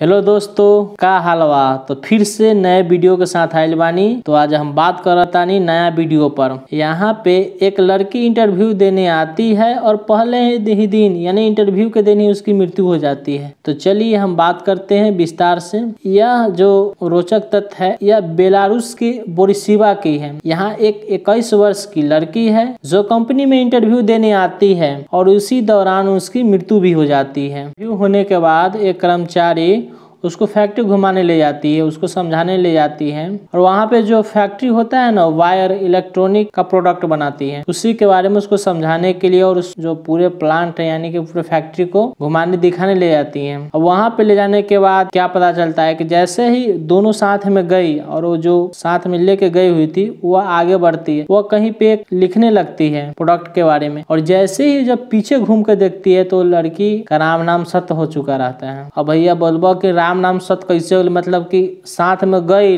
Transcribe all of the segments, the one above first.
hello दोस्तों का हालवा तो फिर से नए वीडियो के साथ आयल बानी तो आज हम बात करतानी नया वीडियो पर यहाँ पे एक लड़की इंटरव्यू देने आती है और पहले ही दिन यानी इंटरव्यू के दिन ही उसकी मृत्यु हो जाती है तो चलिए हम बात करते हैं विस्तार से यह जो रोचक तथ्य है यह बेलारूस के बोरिसिवा की है यहाँ एक इक्कीस वर्ष की लड़की है जो कंपनी में इंटरव्यू देने आती है और उसी दौरान उसकी मृत्यु भी हो जाती है होने के बाद एक कर्मचारी उसको फैक्ट्री घुमाने ले जाती है उसको समझाने ले जाती है और वहाँ पे जो फैक्ट्री होता है ना वायर इलेक्ट्रॉनिक का प्रोडक्ट बनाती है उसी के बारे में उसको समझाने के लिए और उस जो पूरे प्लांट है यानी कि पूरे फैक्ट्री को घुमाने दिखाने ले जाती है और वहाँ पे ले जाने के बाद क्या पता चलता है कि जैसे ही दोनों साथ में गई और वो जो साथ में लेके गई हुई थी वह आगे बढ़ती है वह कहीं पे लिखने लगती है प्रोडक्ट के बारे में और जैसे ही जब पीछे घूम कर देखती है तो लड़की का राम नाम सत्य हो चुका रहता है और भैया बोलबा के राम नाम सत कैसे हो मतलब कि साथ में गई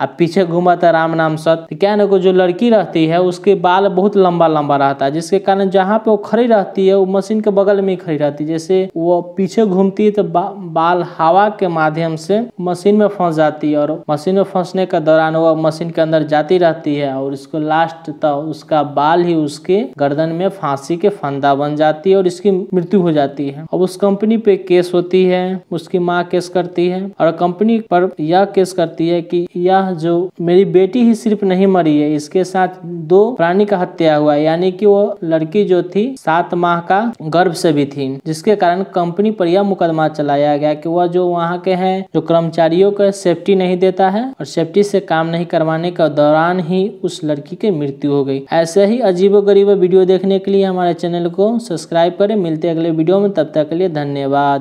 अब पीछे घूमाता राम नाम सत तो क्या ना को जो लड़की रहती है उसके बाल बहुत लंबा लंबा रहता है जिसके कारण जहाँ पे वो खड़ी रहती है वो मशीन के बगल में ही खड़ी रहती है जैसे वो पीछे घूमती है तो बा, बाल हवा के माध्यम से मशीन में फंस जाती है और मशीन में फंसने के दौरान वो मशीन के अंदर जाती रहती है और इसको लास्ट तक तो उसका बाल ही उसके गर्दन में फांसी के फंदा बन जाती है और इसकी मृत्यु हो जाती है अब उस कंपनी पे केस होती है उसकी माँ केस करती है और कंपनी पर यह केस करती है कि यह पुनः जो मेरी बेटी ही सिर्फ नहीं मरी है इसके साथ दो प्राणी का हत्या हुआ यानी कि वो लड़की जो थी सात माह का गर्भ से भी थी जिसके कारण कंपनी पर यह मुकदमा चलाया गया कि वह जो वहाँ के हैं जो कर्मचारियों को सेफ्टी नहीं देता है और सेफ्टी से काम नहीं करवाने के दौरान ही उस लड़की की मृत्यु हो गई ऐसे ही अजीबो गरीब वीडियो देखने के लिए हमारे चैनल को सब्सक्राइब करें मिलते अगले वीडियो में तब तक के लिए धन्यवाद